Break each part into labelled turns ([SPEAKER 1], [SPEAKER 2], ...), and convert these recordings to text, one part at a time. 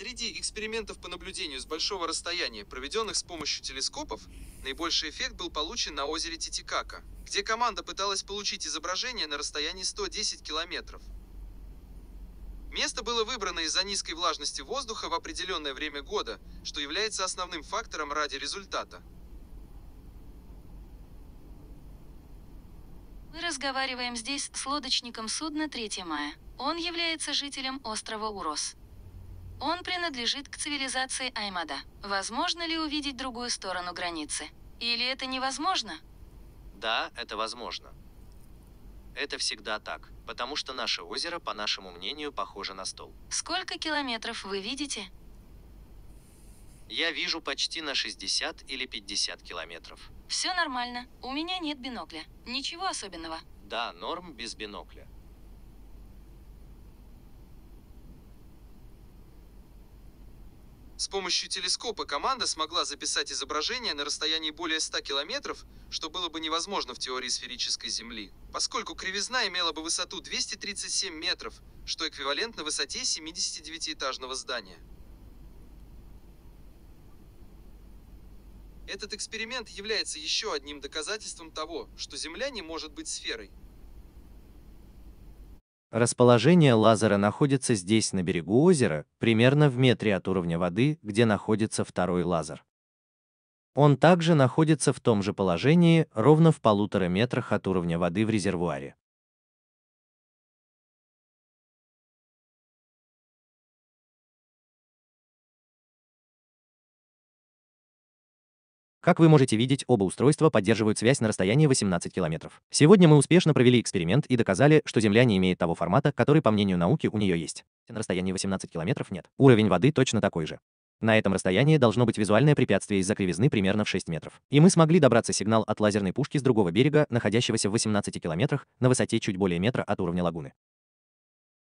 [SPEAKER 1] Среди экспериментов по наблюдению с большого расстояния, проведенных с помощью телескопов, наибольший эффект был получен на озере Титикака, где команда пыталась получить изображение на расстоянии 110 километров. Место было выбрано из-за низкой влажности воздуха в определенное время года, что является основным фактором ради результата.
[SPEAKER 2] Мы разговариваем здесь с лодочником судна 3 мая. Он является жителем острова Урос. Он принадлежит к цивилизации Аймада. Возможно ли увидеть другую сторону границы? Или это невозможно?
[SPEAKER 3] Да, это возможно. Это всегда так, потому что наше озеро, по нашему мнению, похоже на стол.
[SPEAKER 2] Сколько километров вы видите?
[SPEAKER 3] Я вижу почти на 60 или 50 километров.
[SPEAKER 2] Все нормально, у меня нет бинокля. Ничего особенного.
[SPEAKER 3] Да, норм без бинокля.
[SPEAKER 1] С помощью телескопа команда смогла записать изображение на расстоянии более 100 километров, что было бы невозможно в теории сферической Земли, поскольку кривизна имела бы высоту 237 метров, что эквивалентно высоте 79-этажного здания. Этот эксперимент является еще одним доказательством того, что Земля не может быть сферой.
[SPEAKER 3] Расположение лазера находится здесь, на берегу озера, примерно в метре от уровня воды, где находится второй лазер. Он также находится в том же положении, ровно в полутора метрах от уровня воды в резервуаре.
[SPEAKER 4] Как вы можете видеть,
[SPEAKER 3] оба устройства поддерживают связь на расстоянии 18 километров. Сегодня мы успешно провели эксперимент и доказали, что Земля не имеет того формата, который, по мнению науки, у нее есть. На расстоянии 18 километров нет. Уровень воды точно такой же. На этом расстоянии должно быть визуальное препятствие из-за кривизны примерно в 6 метров. И мы смогли добраться сигнал от лазерной пушки с другого берега, находящегося в 18 километрах, на высоте чуть более метра от уровня лагуны.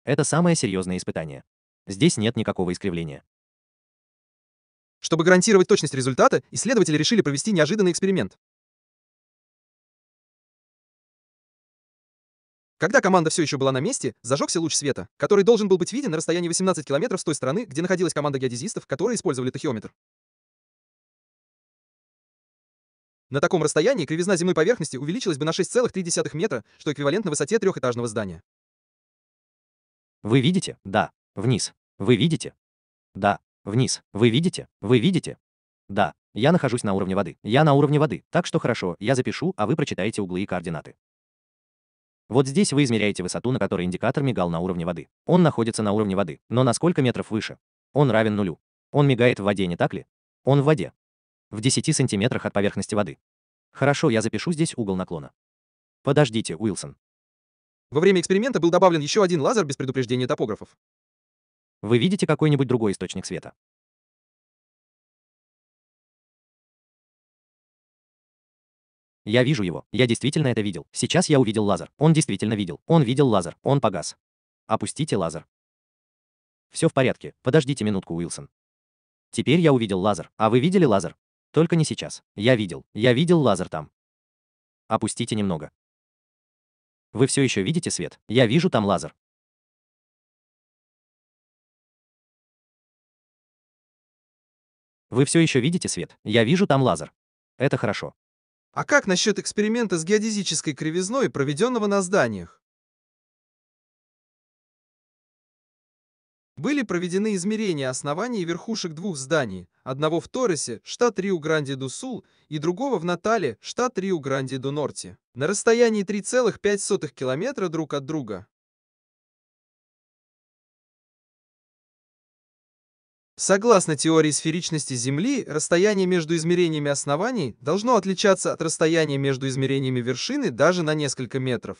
[SPEAKER 3] Это самое серьезное испытание. Здесь нет никакого искривления. Чтобы гарантировать точность результата, исследователи решили провести неожиданный
[SPEAKER 4] эксперимент. Когда
[SPEAKER 1] команда все еще была на месте, зажегся луч света, который должен был быть виден на расстоянии 18 километров с той стороны, где находилась команда геодезистов, которые использовали тахиометр. На таком расстоянии кривизна земной поверхности увеличилась бы на 6,3 метра, что эквивалентно высоте трехэтажного
[SPEAKER 3] здания. Вы видите? Да. Вниз. Вы видите? Да. Вниз. Вы видите? Вы видите? Да. Я нахожусь на уровне воды. Я на уровне воды. Так что хорошо, я запишу, а вы прочитаете углы и координаты. Вот здесь вы измеряете высоту, на которой индикатор мигал на уровне воды. Он находится на уровне воды, но на сколько метров выше? Он равен нулю. Он мигает в воде, не так ли? Он в воде. В 10 сантиметрах от поверхности воды. Хорошо, я запишу здесь угол наклона. Подождите, Уилсон. Во время эксперимента был добавлен еще один лазер без предупреждения топографов. Вы видите какой-нибудь другой
[SPEAKER 4] источник света?
[SPEAKER 3] Я вижу его. Я действительно это видел. Сейчас я увидел лазер. Он действительно видел. Он видел лазер. Он погас. Опустите лазер. Все в порядке. Подождите минутку, Уилсон. Теперь я увидел лазер. А вы видели лазер? Только не сейчас. Я видел. Я видел лазер там. Опустите немного. Вы все еще видите
[SPEAKER 4] свет? Я вижу там лазер.
[SPEAKER 1] Вы все еще видите свет? Я вижу там лазер. Это хорошо. А как насчет эксперимента с геодезической кривизной, проведенного на зданиях? Были проведены измерения оснований верхушек двух зданий, одного в Торресе, штат Риу-Гранди-ду-Сул, и другого в Натале, штат Риу-Гранди-ду-Норти, на расстоянии 3,5 километра друг от друга. Согласно теории сферичности Земли, расстояние между измерениями оснований должно отличаться от расстояния между измерениями вершины даже на несколько метров.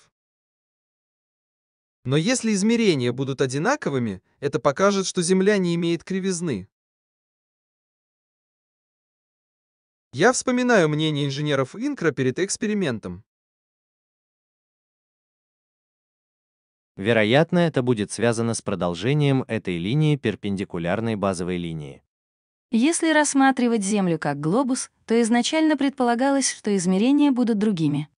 [SPEAKER 1] Но если измерения будут одинаковыми, это покажет, что Земля не имеет
[SPEAKER 4] кривизны. Я вспоминаю мнение
[SPEAKER 1] инженеров Инкра перед экспериментом.
[SPEAKER 3] Вероятно, это будет связано с продолжением этой линии перпендикулярной базовой линии.
[SPEAKER 2] Если рассматривать Землю как глобус, то изначально предполагалось, что измерения будут другими.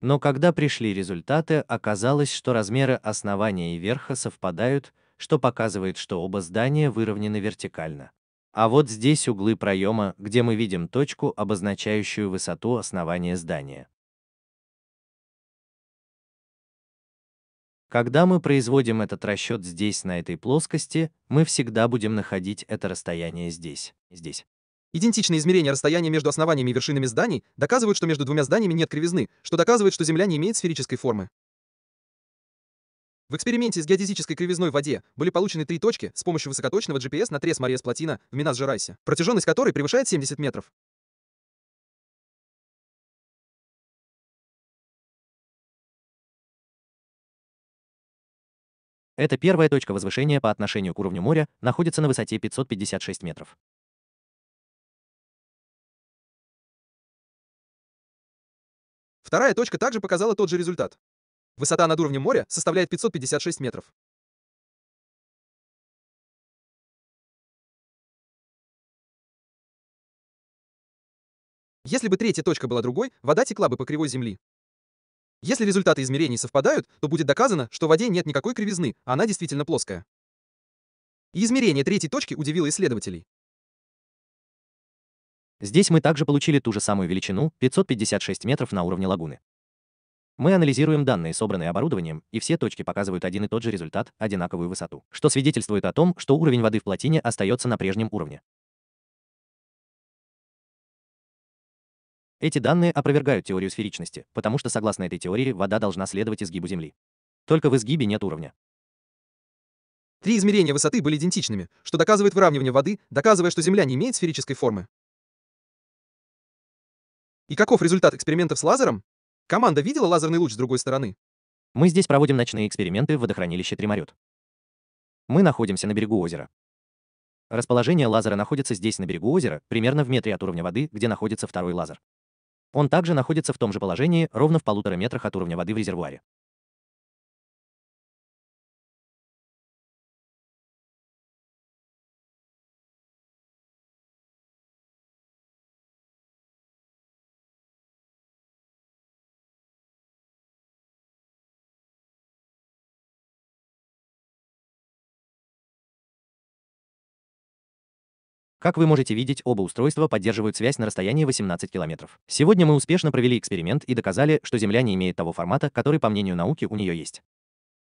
[SPEAKER 3] Но когда пришли результаты, оказалось, что размеры основания и верха совпадают, что показывает, что оба здания выровнены вертикально. А вот здесь углы проема, где мы видим точку, обозначающую высоту основания здания. Когда мы производим этот расчет здесь, на этой плоскости, мы всегда будем находить это расстояние здесь, здесь. Идентичные измерения расстояния
[SPEAKER 1] между основаниями и вершинами зданий доказывают, что между двумя зданиями нет кривизны, что доказывает, что Земля не имеет сферической формы. В эксперименте с геодезической кривизной в воде были получены три точки с помощью высокоточного GPS на трес Мария Плотина в Минас-Жерайсе, протяженность которой превышает 70 метров.
[SPEAKER 4] Эта первая точка возвышения по отношению к уровню моря находится на высоте 556 метров. Вторая точка также показала тот же результат. Высота над уровнем моря составляет 556 метров.
[SPEAKER 1] Если бы третья точка была другой, вода текла бы по кривой земли. Если результаты измерений совпадают, то будет доказано, что в воде нет никакой кривизны, она действительно плоская.
[SPEAKER 3] И измерение третьей точки удивило исследователей. Здесь мы также получили ту же самую величину, 556 метров на уровне лагуны. Мы анализируем данные, собранные оборудованием, и все точки показывают один и тот же результат, одинаковую высоту, что свидетельствует о том, что уровень воды в плотине остается на прежнем уровне. Эти данные опровергают теорию сферичности, потому что согласно этой теории вода должна следовать изгибу Земли. Только в изгибе нет уровня. Три измерения высоты
[SPEAKER 1] были идентичными, что доказывает выравнивание воды, доказывая, что Земля не имеет сферической формы. И каков результат экспериментов с лазером? Команда видела лазерный луч с другой
[SPEAKER 4] стороны.
[SPEAKER 3] Мы здесь проводим ночные эксперименты в водохранилище Треморет. Мы находимся на берегу озера. Расположение лазера находится здесь, на берегу озера, примерно в метре от уровня воды, где находится второй лазер. Он также находится в том же положении, ровно в полутора метрах от уровня воды в резервуаре. Как вы можете видеть, оба устройства поддерживают связь на расстоянии 18 километров. Сегодня мы успешно провели эксперимент и доказали, что Земля не имеет того формата, который, по мнению науки, у нее есть.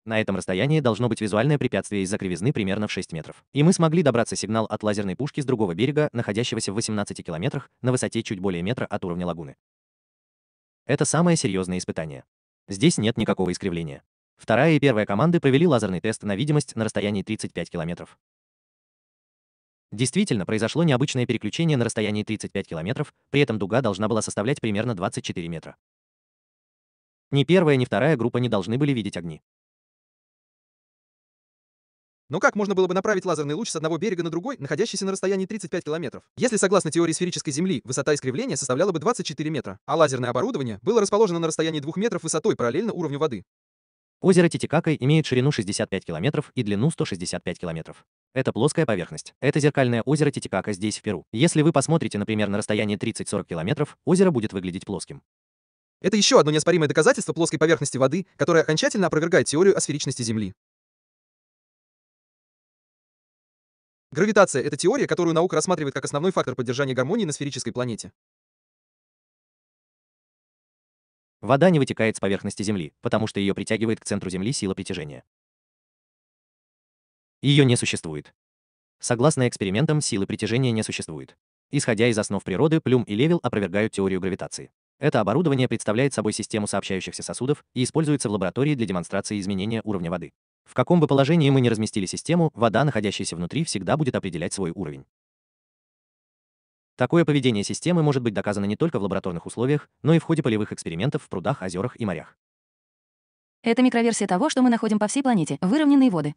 [SPEAKER 3] На этом расстоянии должно быть визуальное препятствие из-за кривизны примерно в 6 метров. И мы смогли добраться сигнал от лазерной пушки с другого берега, находящегося в 18 километрах, на высоте чуть более метра от уровня лагуны. Это самое серьезное испытание. Здесь нет никакого искривления. Вторая и первая команды провели лазерный тест на видимость на расстоянии 35 километров. Действительно, произошло необычное переключение на расстоянии 35 километров, при этом дуга должна была составлять примерно 24 метра. Ни первая, ни вторая группа не должны были видеть огни.
[SPEAKER 1] Но ну как можно было бы направить лазерный луч с одного берега на другой, находящийся на расстоянии 35 километров?
[SPEAKER 3] Если согласно теории сферической Земли,
[SPEAKER 1] высота искривления составляла бы 24 метра, а лазерное оборудование было расположено на расстоянии 2 метров высотой параллельно
[SPEAKER 3] уровню воды. Озеро Титикака имеет ширину 65 километров и длину 165 километров. Это плоская поверхность. Это зеркальное озеро Титикака здесь, в Перу. Если вы посмотрите, например, на расстоянии 30-40 километров, озеро будет выглядеть плоским. Это еще одно неоспоримое доказательство плоской поверхности
[SPEAKER 1] воды, которое окончательно опровергает теорию о сферичности Земли. Гравитация – это теория, которую наука рассматривает как основной фактор поддержания гармонии на сферической планете.
[SPEAKER 4] Вода не вытекает с поверхности Земли,
[SPEAKER 3] потому что ее притягивает к центру Земли сила притяжения. Ее не существует. Согласно экспериментам, силы притяжения не существует. Исходя из основ природы, Плюм и Левил опровергают теорию гравитации. Это оборудование представляет собой систему сообщающихся сосудов и используется в лаборатории для демонстрации изменения уровня воды. В каком бы положении мы ни разместили систему, вода, находящаяся внутри, всегда будет определять свой уровень. Такое поведение системы может быть доказано не только в лабораторных условиях, но и в ходе полевых экспериментов в прудах, озерах и морях.
[SPEAKER 2] Это микроверсия того, что мы находим по всей планете, выровненные воды.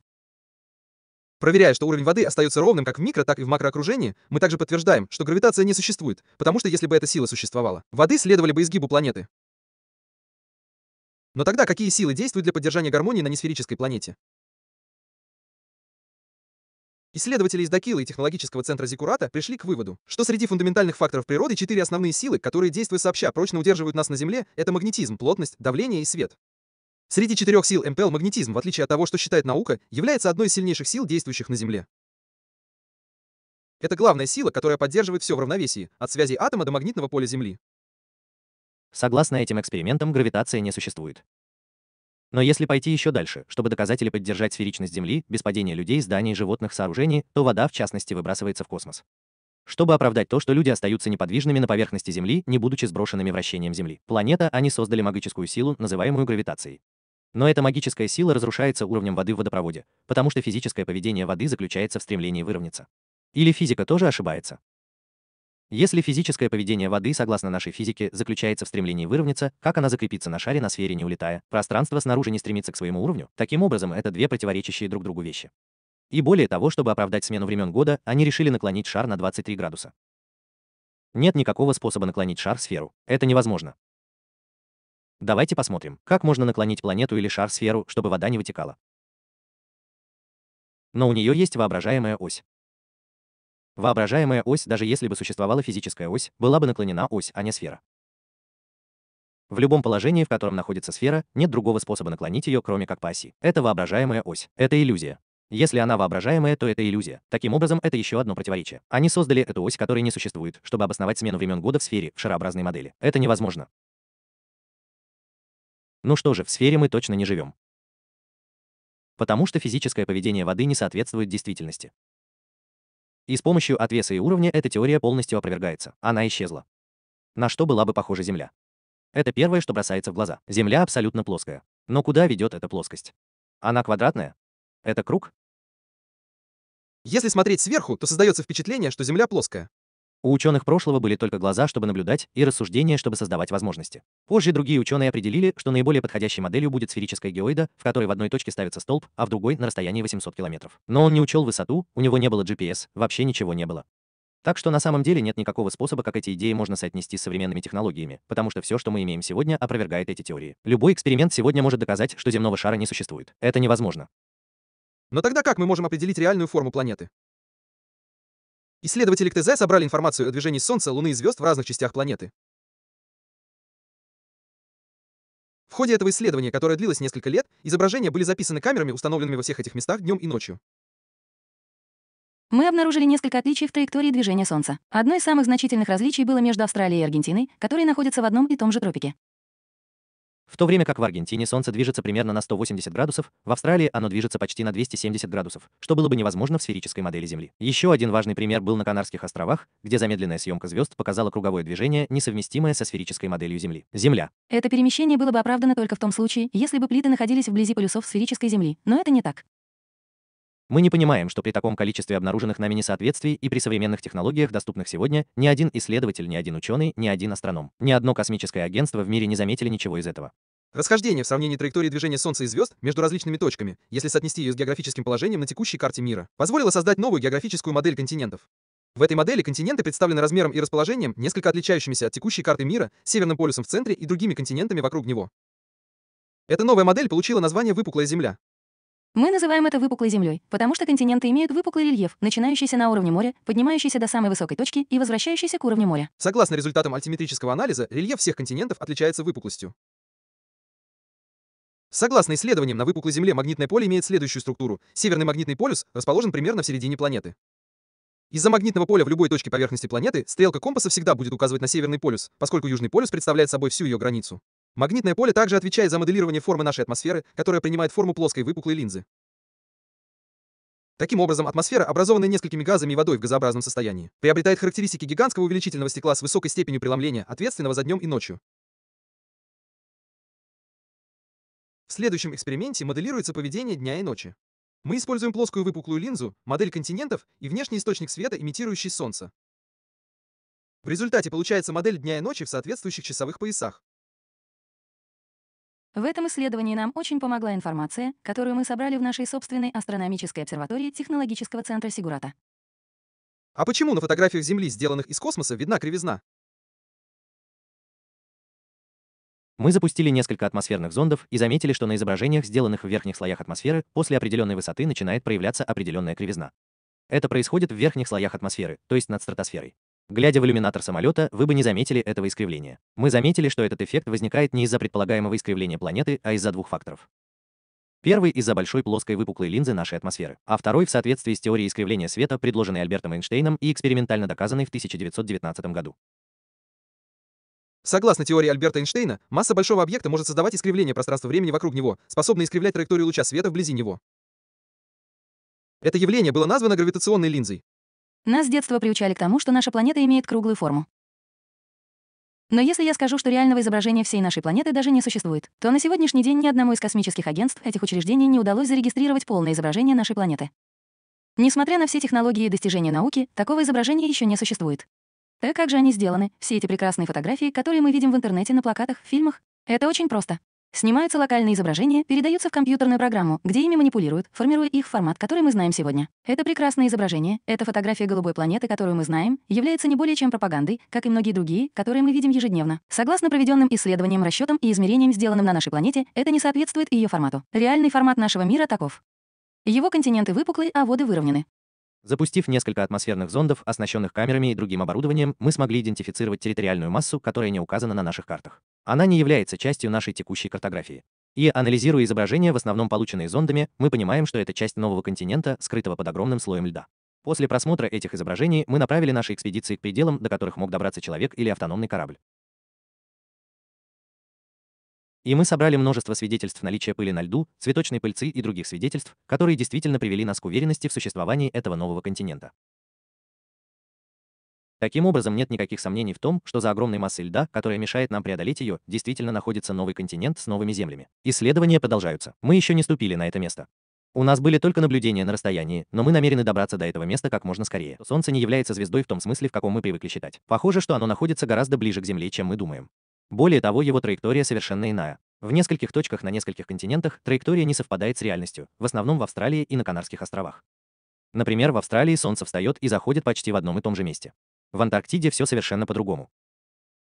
[SPEAKER 3] Проверяя,
[SPEAKER 1] что уровень воды остается ровным как в микро, так и в макроокружении, мы также подтверждаем, что гравитация не существует, потому что если бы эта сила существовала, воды следовали бы изгибу планеты. Но тогда какие силы действуют для поддержания гармонии на несферической планете? Исследователи из Дакила и технологического центра Зикурата пришли к выводу, что среди фундаментальных факторов природы четыре основные силы, которые, действуя сообща, прочно удерживают нас на Земле, это магнетизм, плотность, давление и свет. Среди четырех сил МПЛ магнетизм, в отличие от того, что считает наука, является одной из сильнейших сил, действующих на Земле. Это главная сила, которая поддерживает все в равновесии, от связей атома
[SPEAKER 3] до магнитного поля Земли. Согласно этим экспериментам, гравитация не существует. Но если пойти еще дальше, чтобы доказать или поддержать сферичность Земли без падения людей, зданий, животных, сооружений, то вода, в частности, выбрасывается в космос. Чтобы оправдать то, что люди остаются неподвижными на поверхности Земли, не будучи сброшенными вращением Земли. Планета они создали магическую силу, называемую гравитацией. Но эта магическая сила разрушается уровнем воды в водопроводе, потому что физическое поведение воды заключается в стремлении выровняться. Или физика тоже ошибается? Если физическое поведение воды, согласно нашей физике, заключается в стремлении выровняться, как она закрепится на шаре на сфере не улетая, пространство снаружи не стремится к своему уровню, таким образом это две противоречащие друг другу вещи. И более того, чтобы оправдать смену времен года, они решили наклонить шар на 23 градуса. Нет никакого способа наклонить шар в сферу. Это невозможно. Давайте посмотрим, как можно наклонить планету или шар в сферу, чтобы вода не вытекала. Но у нее есть воображаемая ось. Воображаемая ось, даже если бы существовала физическая ось, была бы наклонена ось, а не сфера. В любом положении, в котором находится сфера, нет другого способа наклонить ее, кроме как по оси. Это воображаемая ось. Это иллюзия. Если она воображаемая, то это иллюзия. Таким образом, это еще одно противоречие. Они создали эту ось, которая не существует, чтобы обосновать смену времен года в сфере в шарообразной модели. Это невозможно. Ну что же, в сфере мы точно не живем. Потому что физическое поведение воды не соответствует действительности. И с помощью отвеса и уровня эта теория полностью опровергается. Она исчезла. На что была бы похожа Земля? Это первое, что бросается в глаза. Земля абсолютно плоская. Но куда ведет эта плоскость? Она квадратная? Это круг? Если смотреть сверху, то создается впечатление, что Земля плоская. У ученых прошлого были только глаза, чтобы наблюдать, и рассуждения, чтобы создавать возможности. Позже другие ученые определили, что наиболее подходящей моделью будет сферическая геоида, в которой в одной точке ставится столб, а в другой — на расстоянии 800 километров. Но он не учел высоту, у него не было GPS, вообще ничего не было. Так что на самом деле нет никакого способа, как эти идеи можно соотнести с современными технологиями, потому что все, что мы имеем сегодня, опровергает эти теории. Любой эксперимент сегодня может доказать, что земного шара не существует. Это невозможно.
[SPEAKER 1] Но тогда как мы можем определить реальную форму планеты? Исследователи КТЗ собрали информацию о движении Солнца, Луны и звезд в разных
[SPEAKER 4] частях планеты. В ходе этого исследования,
[SPEAKER 1] которое длилось несколько лет, изображения были записаны камерами, установленными во всех этих местах днем и ночью.
[SPEAKER 2] Мы обнаружили несколько отличий в траектории движения Солнца. Одно из самых значительных различий было между Австралией и Аргентиной, которые находятся в одном и том же тропике.
[SPEAKER 3] В то время как в Аргентине Солнце движется примерно на 180 градусов, в Австралии оно движется почти на 270 градусов, что было бы невозможно в сферической модели Земли. Еще один важный пример был на Канарских островах, где замедленная съемка звезд показала круговое движение, несовместимое со сферической моделью Земли. Земля.
[SPEAKER 2] Это перемещение было бы оправдано только в том случае, если бы плиты находились вблизи полюсов сферической Земли, но это не так.
[SPEAKER 3] Мы не понимаем, что при таком количестве обнаруженных нами несоответствий и при современных технологиях, доступных сегодня, ни один исследователь, ни один ученый, ни один астроном, ни одно космическое агентство в мире не заметили ничего из этого.
[SPEAKER 1] Расхождение в сравнении траектории движения Солнца и звезд между различными точками, если соотнести ее с географическим положением на текущей карте мира, позволило создать новую географическую модель континентов. В этой модели континенты представлены размером и расположением, несколько отличающимися от текущей карты мира, северным полюсом в центре и другими континентами вокруг него. Эта новая модель получила название «Выпуклая Земля».
[SPEAKER 2] Мы называем это выпуклой землей, потому что континенты имеют выпуклый рельеф, начинающийся на уровне моря, поднимающийся до самой высокой точки и возвращающийся к уровню моря.
[SPEAKER 1] Согласно результатам альтиметрического анализа, рельеф всех континентов отличается выпуклостью. Согласно исследованиям, на выпуклой Земле магнитное поле имеет следующую структуру. Северный магнитный полюс расположен примерно в середине планеты. Из-за магнитного поля в любой точке поверхности планеты стрелка компаса всегда будет указывать на северный полюс, поскольку южный полюс представляет собой всю ее границу. Магнитное поле также отвечает за моделирование формы нашей атмосферы, которая принимает форму плоской выпуклой линзы. Таким образом, атмосфера, образованная несколькими газами и водой в газообразном состоянии, приобретает характеристики гигантского увеличительного стекла с высокой степенью преломления, ответственного за днем и ночью. В следующем эксперименте моделируется поведение дня и ночи. Мы используем плоскую выпуклую линзу, модель континентов и внешний источник света, имитирующий Солнце. В результате получается модель дня и ночи в соответствующих часовых поясах.
[SPEAKER 2] В этом исследовании нам очень помогла информация, которую мы собрали в нашей собственной астрономической обсерватории технологического центра Сигурата.
[SPEAKER 1] А почему на фотографиях Земли, сделанных из космоса, видна кривизна?
[SPEAKER 3] Мы запустили несколько атмосферных зондов и заметили, что на изображениях, сделанных в верхних слоях атмосферы, после определенной высоты начинает проявляться определенная кривизна. Это происходит в верхних слоях атмосферы, то есть над стратосферой. Глядя в иллюминатор самолета, вы бы не заметили этого искривления. Мы заметили, что этот эффект возникает не из-за предполагаемого искривления планеты, а из-за двух факторов. Первый из-за большой плоской выпуклой линзы нашей атмосферы, а второй в соответствии с теорией искривления света, предложенной Альбертом Эйнштейном и экспериментально доказанной в 1919 году. Согласно теории Альберта Эйнштейна, масса большого объекта может создавать искривление пространства-времени
[SPEAKER 1] вокруг него, способное искривлять траекторию луча света вблизи него. Это явление было названо гравитационной линзой.
[SPEAKER 2] Нас с детства приучали к тому, что наша планета имеет круглую форму. Но если я скажу, что реального изображения всей нашей планеты даже не существует, то на сегодняшний день ни одному из космических агентств этих учреждений не удалось зарегистрировать полное изображение нашей планеты. Несмотря на все технологии и достижения науки, такого изображения еще не существует. Так как же они сделаны, все эти прекрасные фотографии, которые мы видим в интернете, на плакатах, в фильмах? Это очень просто. Снимается локальное изображение, передается в компьютерную программу, где ими манипулируют, формируя их формат, который мы знаем сегодня. Это прекрасное изображение, это фотография голубой планеты, которую мы знаем, является не более чем пропагандой, как и многие другие, которые мы видим ежедневно. Согласно проведенным исследованиям, расчетам и измерениям, сделанным на нашей планете, это не соответствует ее формату. Реальный формат нашего мира таков. Его континенты выпуклы, а воды выровнены.
[SPEAKER 3] Запустив несколько атмосферных зондов, оснащенных камерами и другим оборудованием, мы смогли идентифицировать территориальную массу, которая не указана на наших картах. Она не является частью нашей текущей картографии. И, анализируя изображения, в основном полученные зондами, мы понимаем, что это часть нового континента, скрытого под огромным слоем льда. После просмотра этих изображений мы направили наши экспедиции к пределам, до которых мог добраться человек или автономный корабль. И мы собрали множество свидетельств наличия пыли на льду, цветочной пыльцы и других свидетельств, которые действительно привели нас к уверенности в существовании этого нового континента. Таким образом, нет никаких сомнений в том, что за огромной массой льда, которая мешает нам преодолеть ее, действительно находится новый континент с новыми землями. Исследования продолжаются. Мы еще не ступили на это место. У нас были только наблюдения на расстоянии, но мы намерены добраться до этого места как можно скорее. Солнце не является звездой в том смысле, в каком мы привыкли считать. Похоже, что оно находится гораздо ближе к Земле, чем мы думаем. Более того, его траектория совершенно иная. В нескольких точках на нескольких континентах траектория не совпадает с реальностью, в основном в Австралии и на Канарских островах. Например, в Австралии солнце встает и заходит почти в одном и том же месте. В Антарктиде все совершенно по-другому.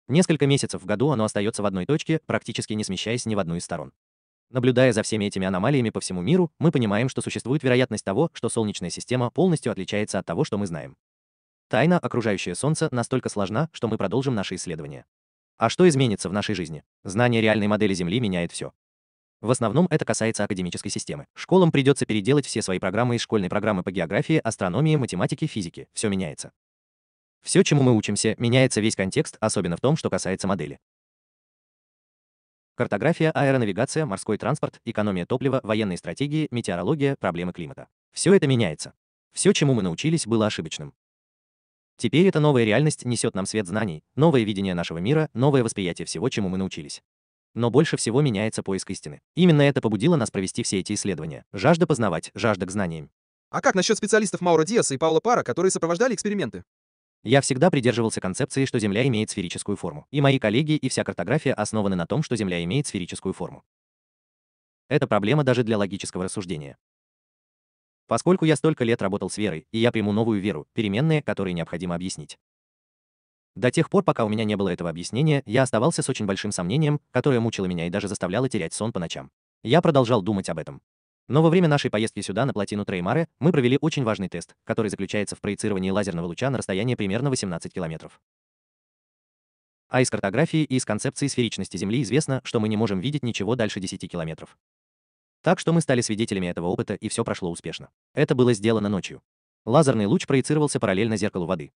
[SPEAKER 3] Несколько месяцев в году оно остается в одной точке, практически не смещаясь ни в одну из сторон. Наблюдая за всеми этими аномалиями по всему миру, мы понимаем, что существует вероятность того, что Солнечная система полностью отличается от того, что мы знаем. Тайна, окружающая Солнце, настолько сложна, что мы продолжим наши исследования. А что изменится в нашей жизни? Знание реальной модели Земли меняет все. В основном это касается академической системы. Школам придется переделать все свои программы из школьной программы по географии, астрономии, математике, физике. Все меняется. Все, чему мы учимся, меняется весь контекст, особенно в том, что касается модели. Картография, аэронавигация, морской транспорт, экономия топлива, военные стратегии, метеорология, проблемы климата. Все это меняется. Все, чему мы научились, было ошибочным. Теперь эта новая реальность несет нам свет знаний, новое видение нашего мира, новое восприятие всего, чему мы научились. Но больше всего меняется поиск истины. Именно это побудило нас провести все эти исследования. Жажда познавать, жажда к знаниям. А как насчет специалистов
[SPEAKER 1] Маура Диаса и Паула Пара, которые сопровождали эксперименты?
[SPEAKER 3] Я всегда придерживался концепции, что Земля имеет сферическую форму. И мои коллеги, и вся картография основаны на том, что Земля имеет сферическую форму. Это проблема даже для логического рассуждения. Поскольку я столько лет работал с верой, и я приму новую веру, переменные, которые необходимо объяснить. До тех пор, пока у меня не было этого объяснения, я оставался с очень большим сомнением, которое мучило меня и даже заставляло терять сон по ночам. Я продолжал думать об этом. Но во время нашей поездки сюда, на плотину Треймаре, мы провели очень важный тест, который заключается в проецировании лазерного луча на расстояние примерно 18 километров. А из картографии и из концепции сферичности Земли известно, что мы не можем видеть ничего дальше 10 километров. Так что мы стали свидетелями этого опыта, и все прошло успешно. Это было сделано ночью. Лазерный луч проецировался параллельно зеркалу воды.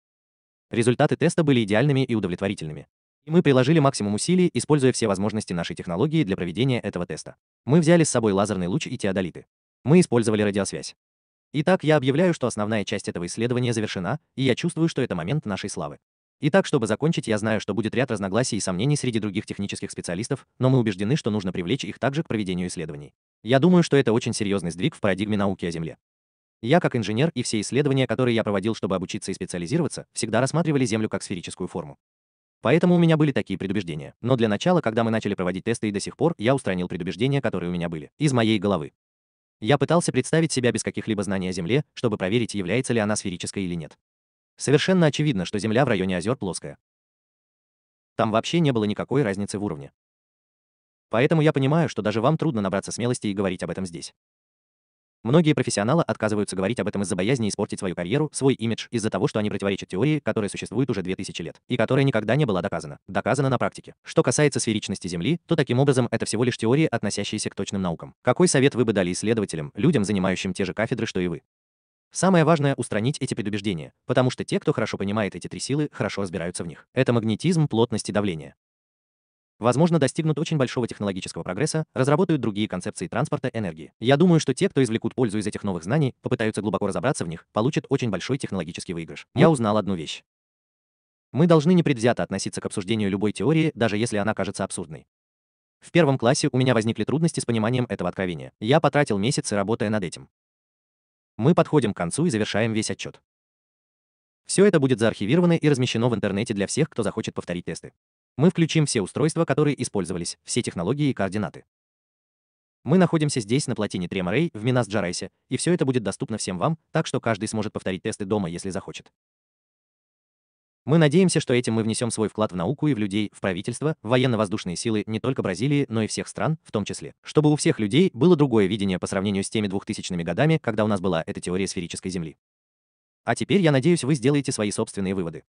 [SPEAKER 3] Результаты теста были идеальными и удовлетворительными. И мы приложили максимум усилий, используя все возможности нашей технологии для проведения этого теста. Мы взяли с собой лазерный луч и теодолиты. Мы использовали радиосвязь. Итак, я объявляю, что основная часть этого исследования завершена, и я чувствую, что это момент нашей славы. Итак, чтобы закончить, я знаю, что будет ряд разногласий и сомнений среди других технических специалистов, но мы убеждены, что нужно привлечь их также к проведению исследований. Я думаю, что это очень серьезный сдвиг в парадигме науки о Земле. Я как инженер и все исследования, которые я проводил, чтобы обучиться и специализироваться, всегда рассматривали Землю как сферическую форму. Поэтому у меня были такие предубеждения. Но для начала, когда мы начали проводить тесты и до сих пор, я устранил предубеждения, которые у меня были, из моей головы. Я пытался представить себя без каких-либо знаний о Земле, чтобы проверить, является ли она сферической или нет. Совершенно очевидно, что Земля в районе озер плоская. Там вообще не было никакой разницы в уровне. Поэтому я понимаю, что даже вам трудно набраться смелости и говорить об этом здесь. Многие профессионалы отказываются говорить об этом из-за боязни испортить свою карьеру, свой имидж, из-за того, что они противоречат теории, которая существует уже 2000 лет, и которая никогда не была доказана. Доказана на практике. Что касается сферичности Земли, то таким образом это всего лишь теории, относящиеся к точным наукам. Какой совет вы бы дали исследователям, людям, занимающим те же кафедры, что и вы? Самое важное – устранить эти предубеждения, потому что те, кто хорошо понимает эти три силы, хорошо разбираются в них. Это магнетизм, плотность и давление. Возможно, достигнут очень большого технологического прогресса, разработают другие концепции транспорта энергии. Я думаю, что те, кто извлекут пользу из этих новых знаний, попытаются глубоко разобраться в них, получат очень большой технологический выигрыш. Я узнал одну вещь. Мы должны непредвзято относиться к обсуждению любой теории, даже если она кажется абсурдной. В первом классе у меня возникли трудности с пониманием этого откровения. Я потратил месяцы, работая над этим. Мы подходим к концу и завершаем весь отчет. Все это будет заархивировано и размещено в интернете для всех, кто захочет повторить тесты. Мы включим все устройства, которые использовались, все технологии и координаты. Мы находимся здесь, на плотине Треморей, в Минас-Джарайсе, и все это будет доступно всем вам, так что каждый сможет повторить тесты дома, если захочет. Мы надеемся, что этим мы внесем свой вклад в науку и в людей, в правительство, в военно-воздушные силы не только Бразилии, но и всех стран, в том числе. Чтобы у всех людей было другое видение по сравнению с теми двухтысячными годами, когда у нас была эта теория сферической Земли. А теперь, я надеюсь, вы сделаете свои собственные выводы.